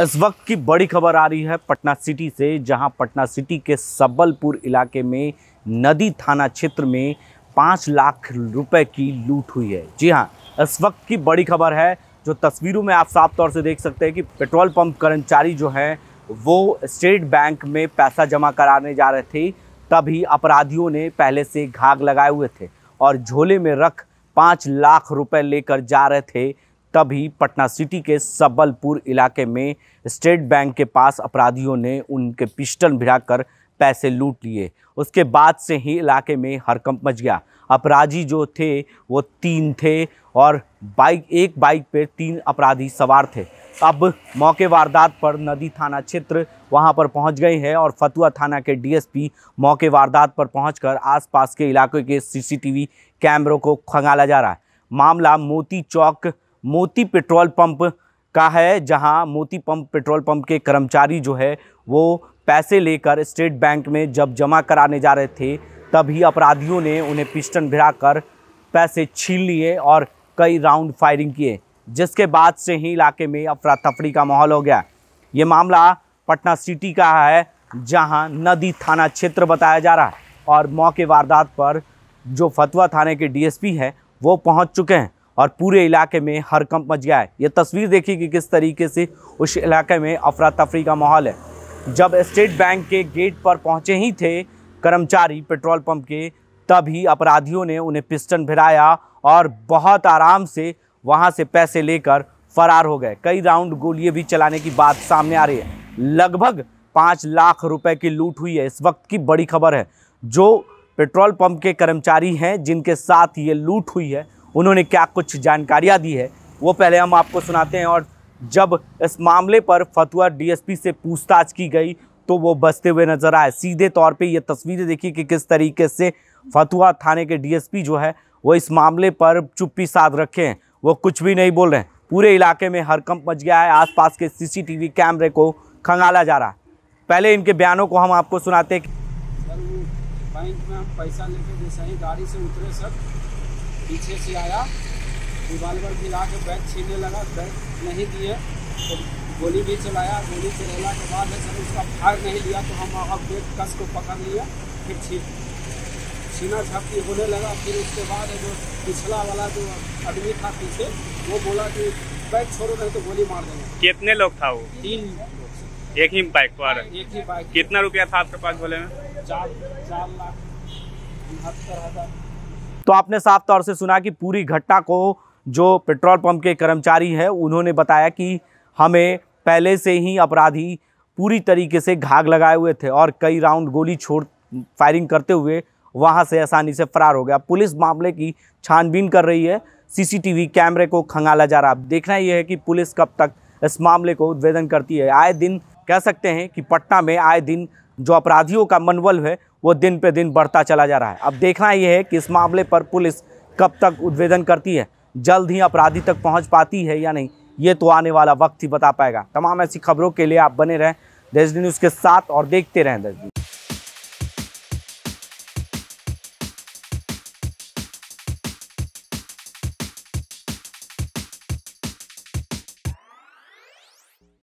इस वक्त की बड़ी खबर आ रही है पटना सिटी से जहां पटना सिटी के सबलपुर इलाके में नदी थाना क्षेत्र में पाँच लाख रुपए की लूट हुई है जी हां इस वक्त की बड़ी खबर है जो तस्वीरों में आप साफ तौर से देख सकते हैं कि पेट्रोल पंप कर्मचारी जो हैं वो स्टेट बैंक में पैसा जमा कराने जा रहे थे तभी अपराधियों ने पहले से घाग लगाए हुए थे और झोले में रख पाँच लाख रुपये लेकर जा रहे थे तभी पटना सिटी के सबलपुर इलाके में स्टेट बैंक के पास अपराधियों ने उनके पिस्टल भिड़ाकर पैसे लूट लिए उसके बाद से ही इलाके में हरकंप मच गया अपराधी जो थे वो तीन थे और बाइक एक बाइक पर तीन अपराधी सवार थे अब मौके वारदात पर नदी थाना क्षेत्र वहां पर पहुंच गए हैं और फतुआ थाना के डीएसपी मौके वारदात पर पहुंचकर आसपास के इलाके के सीसीटीवी कैमरों को खंगाला जा रहा है मामला मोती चौक मोती पेट्रोल पंप का है जहां मोती पंप पेट्रोल पंप के कर्मचारी जो है वो पैसे लेकर स्टेट बैंक में जब जमा कराने जा रहे थे तभी अपराधियों ने उन्हें पिस्टन भिरा कर पैसे छीन लिए और कई राउंड फायरिंग किए जिसके बाद से ही इलाके में अफरा तफरी का माहौल हो गया ये मामला पटना सिटी का है जहां नदी थाना क्षेत्र बताया जा रहा है और मौके वारदात पर जो फतवा थाने के डीएसपी हैं वो पहुंच चुके हैं और पूरे इलाके में हरकंप मच गया है ये तस्वीर देखिए कि किस तरीके से उस इलाके में अफरा तफरी का माहौल है जब स्टेट बैंक के गेट पर पहुंचे ही थे कर्मचारी पेट्रोल पंप के तभी अपराधियों ने उन्हें पिस्टन भिराया और बहुत आराम से वहाँ से पैसे लेकर फरार हो गए कई राउंड गोलियां भी चलाने की बात सामने आ रही है लगभग पाँच लाख रुपए की लूट हुई है इस वक्त की बड़ी खबर है जो पेट्रोल पंप के कर्मचारी हैं जिनके साथ ये लूट हुई है उन्होंने क्या कुछ जानकारियाँ दी है वो पहले हम आपको सुनाते हैं और जब इस मामले पर फतवा डीएसपी से पूछताछ की गई तो वो बसते हुए नजर आए सीधे तौर पे ये तस्वीरें देखिए कि किस तरीके से फतवा थाने के डीएसपी जो है वो इस मामले पर चुप्पी साध रखे हैं वो कुछ भी नहीं बोल रहे हैं पूरे इलाके में हरकंप मच गया है आसपास के सीसीटीवी कैमरे को खंगाला जा रहा है पहले इनके बयानों को हम आपको सुनाते हैं बैंक में पैसा लेके जैसे ही गाड़ी से उतरे सब पीछे से आया रिवाल्वर गिरा के बैग छीनने लगा बैग नहीं दिए तो गोली भी चलाया गोली चलेला के बाद है सर उसका फायर नहीं लिया तो हम अब बैग कस को पकड़ लिया फिर छीन छीना छापी होने लगा फिर उसके बाद जो पिछला वाला जो आदमी था पीछे वो बोला कि बैग छोड़ो नहीं तो गोली मार देंगे कितने लोग था वो तीन एक ही बाइक पर एक ही बाइक कितना रुपया था आपके पास बोले में चार चार लाख उनहत्तर हजार तो आपने साफ तौर से सुना कि पूरी घटना को जो पेट्रोल पंप के कर्मचारी हैं उन्होंने बताया कि हमें पहले से ही अपराधी पूरी तरीके से घाग लगाए हुए थे और कई राउंड गोली छोड़ फायरिंग करते हुए वहाँ से आसानी से फरार हो गया पुलिस मामले की छानबीन कर रही है सीसीटीवी कैमरे को खंगाला जा रहा है देखना यह है कि पुलिस कब तक इस मामले को उद्वेदन करती है आए दिन कह सकते हैं कि पटना में आए दिन जो अपराधियों का मनोबल है वो दिन पे दिन बढ़ता चला जा रहा है अब देखना यह है कि इस मामले पर पुलिस कब तक उद्वेदन करती है जल्द ही अपराधी तक पहुँच पाती है या नहीं ये तो आने वाला वक्त ही बता पाएगा तमाम ऐसी खबरों के लिए आप बने रहें देश न्यूज़ के साथ और देखते रहें दस